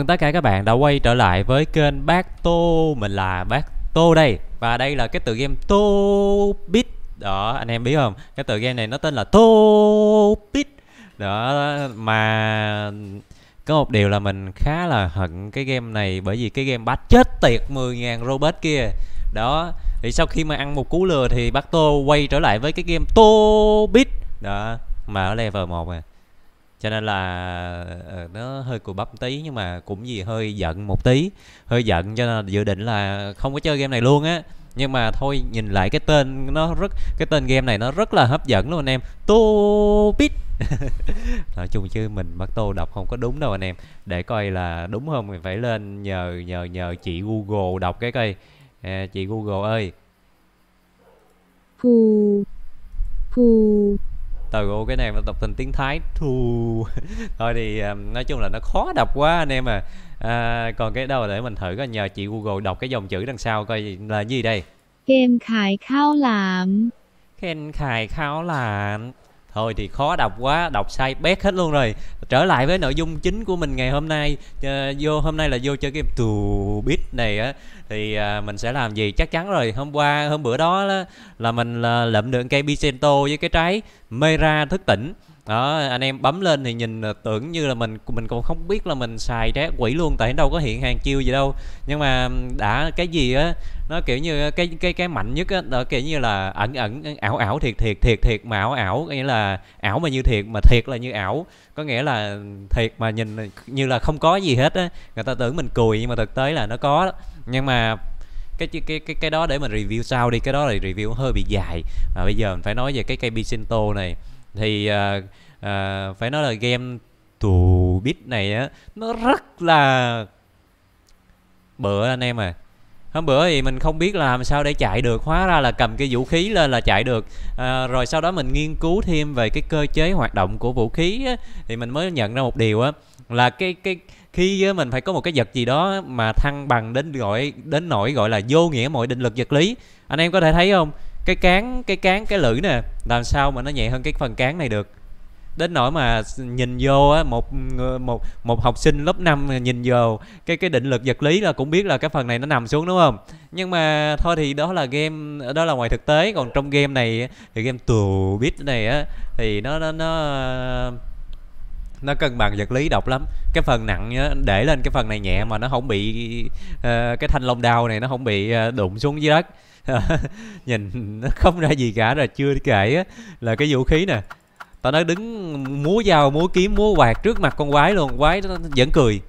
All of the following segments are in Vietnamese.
Mừng tất cả các bạn đã quay trở lại với kênh Bác Tô Mình là Bác Tô đây Và đây là cái tựa game Tô Bit Đó anh em biết không Cái tựa game này nó tên là Tô Bit Đó mà Có một điều là mình khá là hận cái game này Bởi vì cái game bác chết tiệt 10.000 robot kia Đó Thì sau khi mà ăn một cú lừa thì Bác Tô quay trở lại với cái game Tô Bit Đó Mà ở level 1 à cho nên là ờ, nó hơi cùi bắp tí nhưng mà cũng gì hơi giận một tí hơi giận cho nên dự định là không có chơi game này luôn á nhưng mà thôi nhìn lại cái tên nó rất cái tên game này nó rất là hấp dẫn luôn anh em tô bít nói chung chứ mình bắt tô đọc không có đúng đâu anh em để coi là đúng không mình phải lên nhờ nhờ nhờ chị google đọc cái coi à, chị google ơi phù phù từ ô cái này mà tập thành tiếng thái thù thôi thì à, nói chung là nó khó đọc quá anh em à, à còn cái đâu để mình thử coi nhờ chị google đọc cái dòng chữ đằng sau coi là gì đây kem khải khao làm khen khải khao làm thôi thì khó đọc quá đọc sai bét hết luôn rồi trở lại với nội dung chính của mình ngày hôm nay à, vô hôm nay là vô chơi game tù bit này á thì à, mình sẽ làm gì chắc chắn rồi hôm qua hôm bữa đó là, là mình là ờ, lượm được cây bicento với cái trái mera thức tỉnh đó anh em bấm lên thì nhìn ờ, tưởng như là mình mình còn không biết là mình xài trái quỷ luôn tại đâu có hiện hàng chiêu gì đâu nhưng mà đã cái gì á nó kiểu như ờ, cái cái cái mạnh nhất á nó kiểu như là ẩn ẩn ảo ảo thiệt thiệt thiệt thiệt mà ảo ảo nghĩa là ảo mà như thiệt mà thiệt là như ảo có nghĩa là thiệt mà nhìn như là không có gì hết á người ta tưởng mình cùi nhưng mà thực tế là nó có nhưng mà cái cái cái cái đó để mình review sau đi cái đó là review hơi bị dài mà bây giờ mình phải nói về cái cây bisinto này thì uh, uh, phải nói là game tù bit này á nó rất là bựa anh em à hôm bữa thì mình không biết là làm sao để chạy được hóa ra là cầm cái vũ khí lên là chạy được à, rồi sau đó mình nghiên cứu thêm về cái cơ chế hoạt động của vũ khí á, thì mình mới nhận ra một điều á là cái cái khi mình phải có một cái vật gì đó mà thăng bằng đến gọi đến nỗi gọi là vô nghĩa mọi định lực vật lý anh em có thể thấy không cái cán cái cán cái lưỡi nè làm sao mà nó nhẹ hơn cái phần cán này được đến nỗi mà nhìn vô á một một một học sinh lớp 5 nhìn vô cái cái định lực vật lý là cũng biết là cái phần này nó nằm xuống đúng không nhưng mà thôi thì đó là game đó là ngoài thực tế còn trong game này thì game tù bit này á thì nó nó nó nó cân bằng vật lý độc lắm cái phần nặng đó, để lên cái phần này nhẹ mà nó không bị uh, cái thanh long đao này nó không bị uh, đụng xuống dưới đất nhìn nó không ra gì cả rồi chưa kể á, là cái vũ khí nè tao nó đứng múa dao múa kiếm múa quạt trước mặt con quái luôn quái nó vẫn cười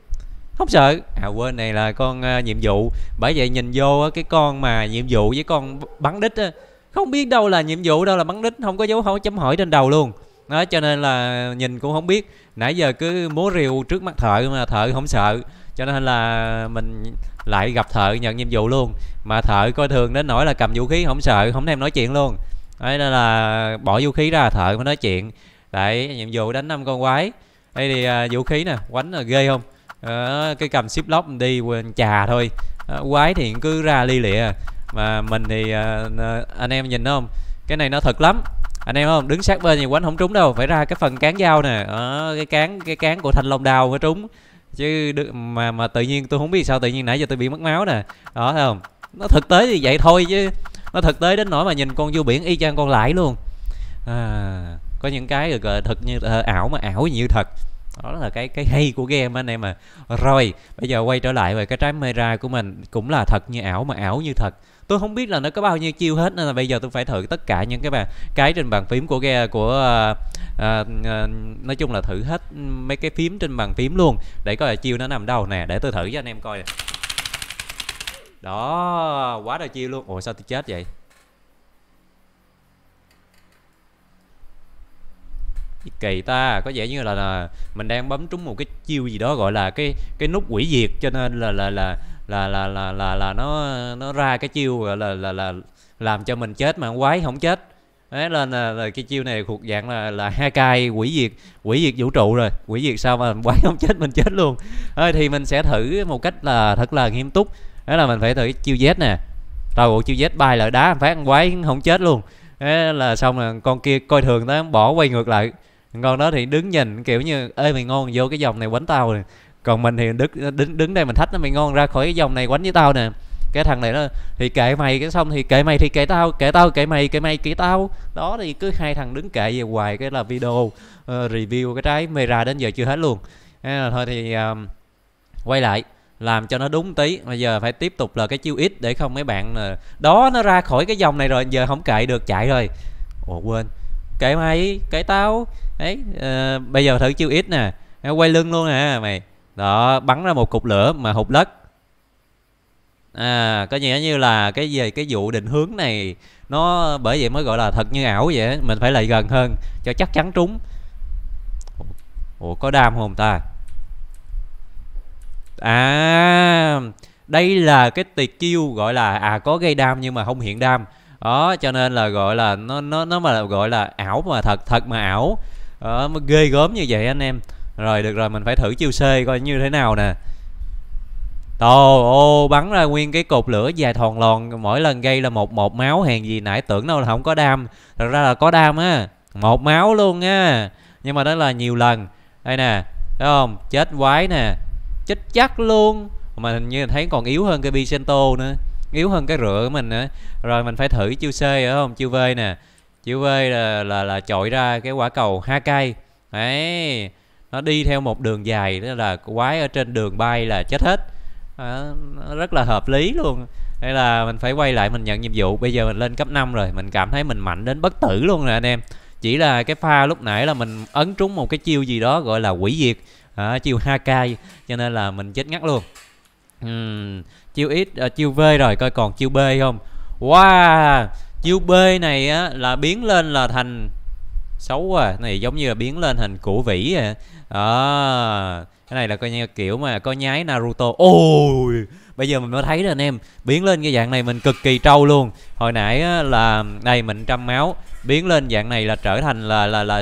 không sợ à quên này là con uh, nhiệm vụ bởi vậy nhìn vô á, cái con mà nhiệm vụ với con bắn đích á, không biết đâu là nhiệm vụ đâu là bắn đích không có dấu hỏi chấm hỏi trên đầu luôn đó cho nên là nhìn cũng không biết nãy giờ cứ múa rìu trước mặt thợ mà thợ không sợ cho nên là mình lại gặp thợ nhận nhiệm vụ luôn mà thợ coi thường đến nỗi là cầm vũ khí không sợ không thèm nói chuyện luôn đấy nên là bỏ vũ khí ra thợ mới nói chuyện đấy nhiệm vụ đánh năm con quái đây thì à, vũ khí nè quánh là ghê không à, cái cầm ship lock đi quên trà thôi à, quái thì cứ ra ly lịa mà mình thì à, anh em nhìn không cái này nó thật lắm anh em không đứng sát bên thì quánh không trúng đâu phải ra cái phần cán dao nè ở cái cán cái cán của thanh long đào mới trúng chứ mà mà tự nhiên tôi không biết sao tự nhiên nãy giờ tôi bị mất máu nè đó thấy không nó thực tế thì vậy thôi chứ nó thực tế đến nỗi mà nhìn con du biển y chang con lại luôn à, có những cái ờ, thực như à, ảo mà ảo như thật đó là cái cái hay của game anh em à rồi bây giờ quay trở lại về cái trái mera của mình cũng là thật như ảo mà ảo như thật tôi không biết là nó có bao nhiêu chiêu hết nên là bây giờ tôi phải thử tất cả những cái bàn cái trên bàn phím của game của uh, uh, uh, nói chung là thử hết mấy cái phím trên bàn phím luôn để coi là chiêu nó nằm đâu nè để tôi thử cho anh em coi đó quá là chiêu luôn ủa sao tôi chết vậy kỳ ta có vẻ như là, là mình đang bấm trúng một cái chiêu gì đó gọi là cái cái nút quỷ diệt cho nên là là là là là là là, là nó nó ra cái chiêu gọi là là là làm cho mình chết mà quái không chết Đấy, nên là, là cái chiêu này thuộc dạng là là hai cai quỷ diệt quỷ diệt vũ trụ rồi quỷ diệt sao mà quái không chết mình chết luôn à, thì mình sẽ thử một cách là thật là nghiêm túc đó là mình phải thử chiêu z nè tàu bộ chiêu z bay lại đá phát quái không chết luôn Đấy là xong là con kia coi thường nó bỏ quay ngược lại con đó thì đứng nhìn kiểu như ơi mày ngon vô cái dòng này quánh tao nè còn mình thì đứng đứng đứng đây mình thách nó mày ngon ra khỏi cái dòng này quánh với tao nè cái thằng này nó thì kệ mày cái xong thì kệ mày thì kệ tao kệ tao kệ mày kệ mày kệ tao đó thì cứ hai thằng đứng kệ về hoài cái là video uh, review cái trái mê ra đến giờ chưa hết luôn Nên là thôi thì uh, quay lại làm cho nó đúng tí bây giờ phải tiếp tục là cái chiêu ít để không mấy bạn ờ, đó nó ra khỏi cái dòng này rồi giờ không kệ được chạy rồi ồ quên kệ mày kệ tao đấy à, bây giờ thử chiêu ít nè à, quay lưng luôn à mày đó bắn ra một cục lửa mà hụt đất à có nghĩa như là cái về cái vụ định hướng này nó bởi vậy mới gọi là thật như ảo vậy mình phải lại gần hơn cho chắc chắn trúng ủa có đam không ta à đây là cái tuyệt chiêu gọi là à có gây đam nhưng mà không hiện đam đó cho nên là gọi là nó nó nó mà gọi là ảo mà thật thật mà ảo đó, mới ghê gớm như vậy anh em rồi được rồi mình phải thử chiêu C coi như thế nào nè tô ô bắn ra nguyên cái cột lửa dài thòn lòn mỗi lần gây là một một máu hàng gì nãy tưởng đâu là không có đam thật ra là có đam á một máu luôn á nhưng mà đó là nhiều lần đây nè thấy không chết quái nè chết chắc luôn mà hình như thấy còn yếu hơn cái Vicento nữa yếu hơn cái rửa của mình nữa rồi mình phải thử chiêu C ở không chiêu V nè chiêu V là là, là chọi ra cái quả cầu ha cây đấy nó đi theo một đường dài đó là quái ở trên đường bay là chết hết à, rất là hợp lý luôn hay là mình phải quay lại mình nhận nhiệm vụ bây giờ mình lên cấp 5 rồi mình cảm thấy mình mạnh đến bất tử luôn nè anh em chỉ là cái pha lúc nãy là mình ấn trúng một cái chiêu gì đó gọi là quỷ diệt à, chiêu ha k cho nên là mình chết ngắt luôn uhm, chiêu ít uh, à, chiêu v rồi coi còn chiêu b không wow chiêu b này á là biến lên là thành xấu à này giống như là biến lên thành củ vĩ à, à cái này là coi như kiểu mà có nhái Naruto ôi bây giờ mình mới thấy rồi anh em biến lên cái dạng này mình cực kỳ trâu luôn hồi nãy á, là đây mình trăm máu biến lên dạng này là trở thành là là là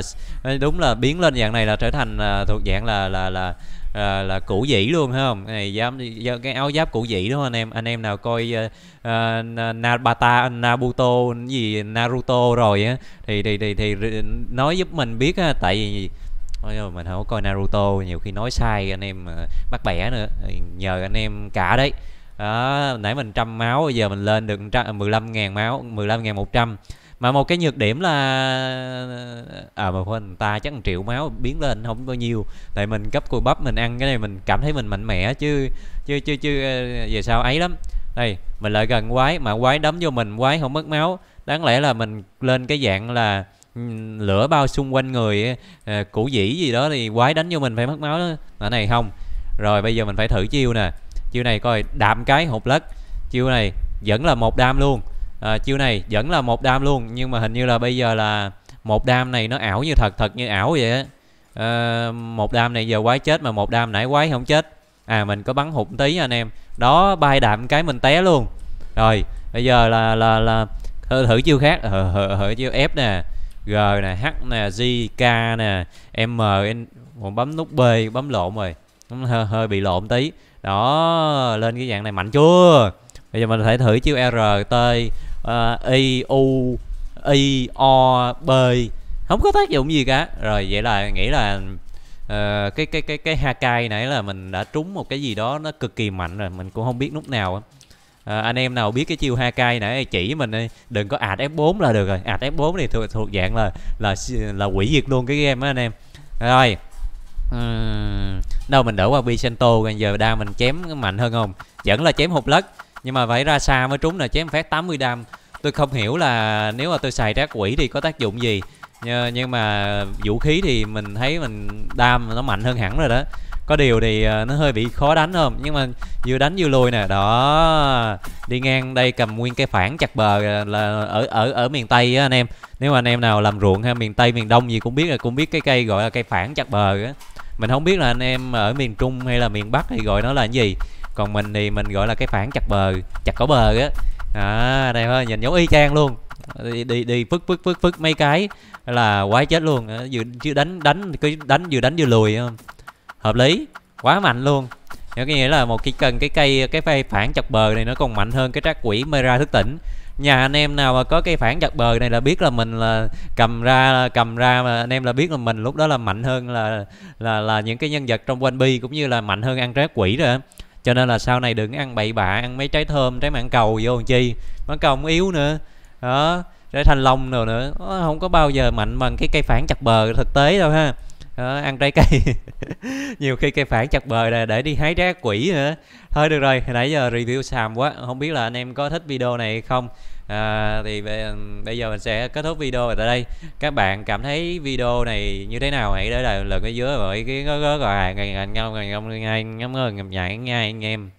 đúng là biến lên dạng này là trở thành là, thuộc dạng là là là à, là cũ dĩ luôn phải không cái này dám cái áo giáp cũ dĩ đúng không anh em anh em nào coi uh, uh, Nabata Nabuto gì Naruto rồi á thì thì thì thì nói giúp mình biết á tại vì Ôi mình không coi Naruto nhiều khi nói sai anh em bắt bẻ nữa nhờ anh em cả đấy đó, nãy mình trăm máu bây giờ mình lên được 15 ngàn máu 15 ngàn 100 mà một cái nhược điểm là à mà quên ta chắc một triệu máu biến lên không bao nhiêu tại mình cấp cùi bắp mình ăn cái này mình cảm thấy mình mạnh mẽ chứ chứ chứ chứ về ờ, sau ấy lắm đây mình lại gần quái mà quái đấm vô mình quái không mất máu đáng lẽ là mình lên cái dạng là ừ, lửa bao xung quanh người à, củ dĩ gì đó thì quái đánh vô mình phải mất máu đó mà này không rồi bây giờ mình phải thử chiêu nè chiêu này coi đạm cái hộp lất chiêu này vẫn là một đam luôn à, chiêu này vẫn là một đam luôn nhưng mà hình như là bây giờ là một đam này nó ảo như thật thật như ảo vậy á à, một đam này giờ quái chết mà một đam nãy quái không chết à mình có bắn hụt tí anh em đó bay đạm cái mình té luôn rồi bây giờ là là là thử, thử chiêu khác thử, ờ, thử, thử chiêu f nè g nè h nè j k nè m n còn bấm nút b bấm lộn rồi hơi, hơi bị lộn tí đó lên cái dạng này mạnh chưa bây giờ mình thể thử chiêu r t y ờ, u y o b không có tác dụng gì cả rồi vậy là nghĩ là uh, cái cái cái cái hakai nãy là mình đã trúng một cái gì đó nó cực kỳ mạnh rồi mình cũng không biết lúc nào À, anh em nào biết cái chiêu hakai nãy chỉ mình đi đừng có ạt F4 là được rồi ạt F4 thì thuộc thuộc dạng là là là quỷ diệt luôn cái game á anh em rồi uhm, đâu mình đổ qua Bicento gần giờ đang mình chém mạnh hơn không vẫn là chém hụt lất nhưng mà phải ra xa mới trúng nè chém phát 80 đam tôi không hiểu là nếu mà tôi xài trác quỷ thì có tác dụng gì nhưng, nhưng mà vũ khí thì mình thấy mình đam nó mạnh hơn hẳn rồi đó có điều thì ờ, nó hơi bị khó đánh không nhưng mà vừa đánh vừa lùi nè đó đi ngang đây cầm nguyên cái phản chặt bờ ờ, là ở ở ở miền tây á anh em nếu mà anh em nào làm ruộng hay miền tây miền đông gì cũng biết là cũng biết cái cây gọi là cây phản chặt bờ á mình không biết là anh em ở miền trung hay là miền bắc thì gọi nó là cái gì còn mình thì mình gọi là cái phản chặt bờ chặt cỏ bờ á à, đây thôi nhìn giống y chang luôn đi đi đi phức phức phức phức mấy cái là quái chết luôn ờ, vừa chứ đánh đánh cứ đánh vừa đánh vừa lùi hợp lý quá mạnh luôn cái nghĩa là một cái cần cái cây cái phay phản chặt bờ này nó còn mạnh hơn cái trác quỷ mera thức tỉnh nhà anh em nào mà có cây phản chặt bờ này là biết là mình là cầm ra cầm ra mà anh em là biết là mình lúc đó là mạnh hơn là là là những cái nhân vật trong quanh bi cũng như là mạnh hơn ăn trác quỷ rồi cho nên là sau này đừng ăn bậy bạ ăn mấy trái thơm trái mảng cầu vô làm chi mảng cầu không yếu nữa đó trái thanh long rồi nữa không có bao giờ mạnh bằng cái cây phản chặt bờ thực tế đâu ha đó, ăn trái cây nhiều khi cây phản chặt bờ là để đi hái trái quỷ nữa thôi được rồi nãy giờ review xàm quá không biết là anh em có thích video này hay không à, thì bây giờ mình sẽ kết thúc video tại đây các bạn cảm thấy video này như thế nào hãy để lại lần ở dưới với cái gói gói gọi ngày ngày ngông ngày ngông ngay ngắm ngày nhảy ngay anh em